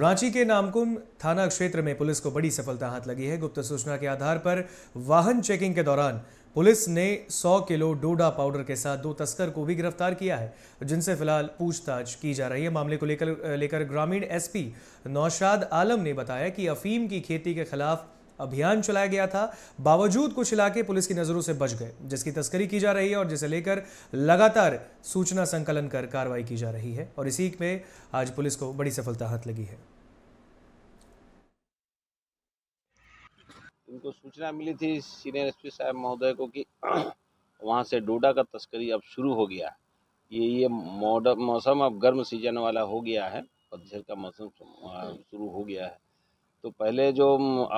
रांची के नामकुम थाना क्षेत्र में पुलिस को बड़ी सफलता हाथ लगी है गुप्त सूचना के आधार पर वाहन चेकिंग के दौरान पुलिस ने 100 किलो डोडा पाउडर के साथ दो तस्कर को भी गिरफ्तार किया है जिनसे फिलहाल पूछताछ की जा रही है मामले को लेकर लेकर ग्रामीण एसपी नौशाद आलम ने बताया कि अफीम की खेती के खिलाफ अभियान चलाया गया था बावजूद कुछ इलाके पुलिस की नज़रों से बच गए जिसकी तस्करी की जा रही है और जिसे लेकर लगातार सूचना संकलन कर कार्रवाई की जा रही है और इसी में आज पुलिस को बड़ी सफलता हाथ लगी है इनको सूचना मिली थी सीनियर एसपी साहब महोदय को कि वहाँ से डोडा का तस्करी अब शुरू हो गया ये ये मौसम अब गर्म सीजन वाला हो गया है पतझर का मौसम शुरू हो गया है तो पहले जो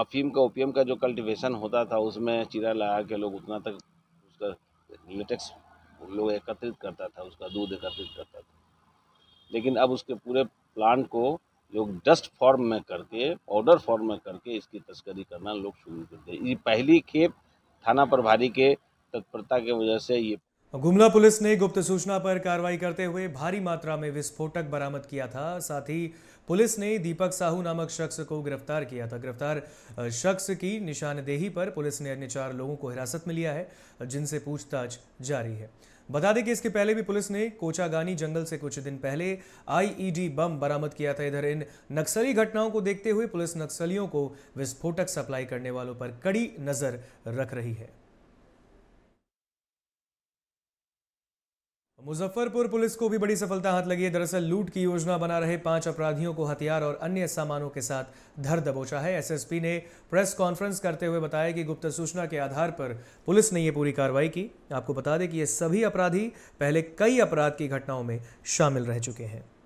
अफीम का ओपीएम का जो कल्टिवेशन होता था उसमें चीरा लगा के लोग उतना तक उसका लेटेक्स लोग एकत्रित करता था उसका दूध एकत्रित करता था लेकिन अब उसके पूरे प्लांट को लोग डस्ट फॉर्म में करके पाउडर फॉर्म में करके इसकी तस्करी करना लोग शुरू करते हैं ये पहली खेप थाना प्रभारी के तत्परता के वजह से ये गुमला पुलिस ने गुप्त सूचना पर कार्रवाई करते हुए भारी मात्रा में विस्फोटक बरामद किया था साथ ही पुलिस ने दीपक साहू नामक शख्स को गिरफ्तार किया था गिरफ्तार शख्स की निशानदेही पर पुलिस ने अन्य चार लोगों को हिरासत में लिया है जिनसे पूछताछ जारी है बता दें कि इसके पहले भी पुलिस ने कोचागानी जंगल से कुछ दिन पहले आईईडी बम बरामद किया था इधर इन नक्सली घटनाओं को देखते हुए पुलिस नक्सलियों को विस्फोटक सप्लाई करने वालों पर कड़ी नजर रख रही है मुजफ्फरपुर पुलिस को भी बड़ी सफलता हाथ लगी है दरअसल लूट की योजना बना रहे पांच अपराधियों को हथियार और अन्य सामानों के साथ धर दबोचा है एसएसपी ने प्रेस कॉन्फ्रेंस करते हुए बताया कि गुप्त सूचना के आधार पर पुलिस ने यह पूरी कार्रवाई की आपको बता दें कि ये सभी अपराधी पहले कई अपराध की घटनाओं में शामिल रह चुके हैं